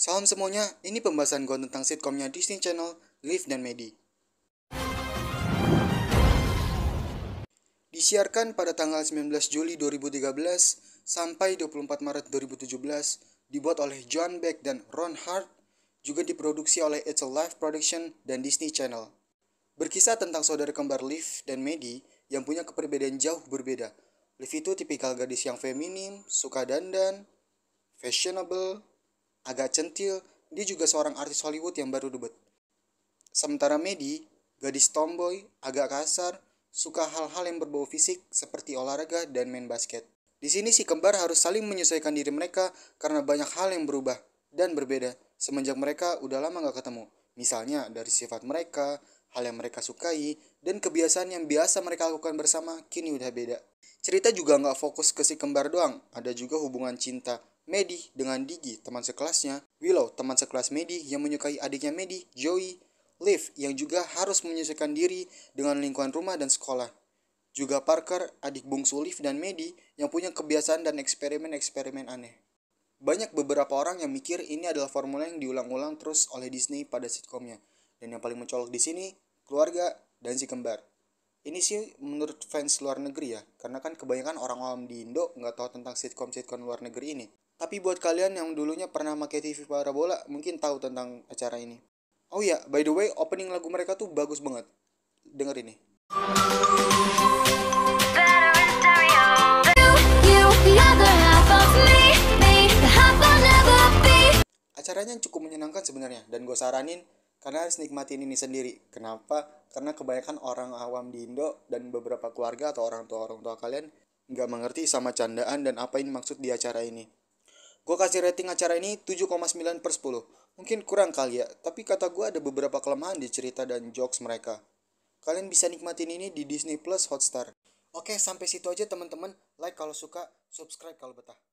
Salam semuanya, ini pembahasan gue tentang sitkomnya Disney Channel, Liv dan Medi. Disiarkan pada tanggal 19 Juli 2013 sampai 24 Maret 2017, dibuat oleh John Beck dan Ron Hart, juga diproduksi oleh It's a Life Production dan Disney Channel. Berkisah tentang saudara kembar Liv dan Medi yang punya keperbedaan jauh berbeda. Liv itu tipikal gadis yang feminim, suka dandan, fashionable, agak centil, dia juga seorang artis Hollywood yang baru debut. Sementara Medi, gadis tomboy, agak kasar, suka hal-hal yang berbau fisik seperti olahraga dan main basket. Di sini si kembar harus saling menyesuaikan diri mereka karena banyak hal yang berubah dan berbeda semenjak mereka udah lama gak ketemu. Misalnya dari sifat mereka, hal yang mereka sukai, dan kebiasaan yang biasa mereka lakukan bersama kini udah beda. Cerita juga nggak fokus ke si kembar doang, ada juga hubungan cinta Medi dengan Digi, teman sekelasnya, Willow, teman sekelas Medi yang menyukai adiknya Medi, Joey, Liv yang juga harus menyesuaikan diri dengan lingkungan rumah dan sekolah. Juga Parker, adik bungsu Liv dan Medi yang punya kebiasaan dan eksperimen-eksperimen aneh. Banyak beberapa orang yang mikir ini adalah formula yang diulang-ulang terus oleh Disney pada sitkomnya. Dan yang paling mencolok di sini, keluarga dan si kembar ini sih menurut fans luar negeri ya karena kan kebanyakan orang-orang di Indo nggak tahu tentang sitkom-sitkom luar negeri ini tapi buat kalian yang dulunya pernah make TV Parabola mungkin tahu tentang acara ini oh ya by the way opening lagu mereka tuh bagus banget denger ini acaranya cukup menyenangkan sebenarnya dan gue saranin karena harus nikmatin ini sendiri kenapa karena kebanyakan orang awam di Indo dan beberapa keluarga atau orang tua orang tua kalian nggak mengerti sama candaan dan apa ini maksud di acara ini. Gue kasih rating acara ini 7,9 per 10. Mungkin kurang kali ya, tapi kata gue ada beberapa kelemahan di cerita dan jokes mereka. Kalian bisa nikmatin ini di Disney Plus Hotstar. Oke, sampai situ aja teman-teman. Like kalau suka, subscribe kalau betah.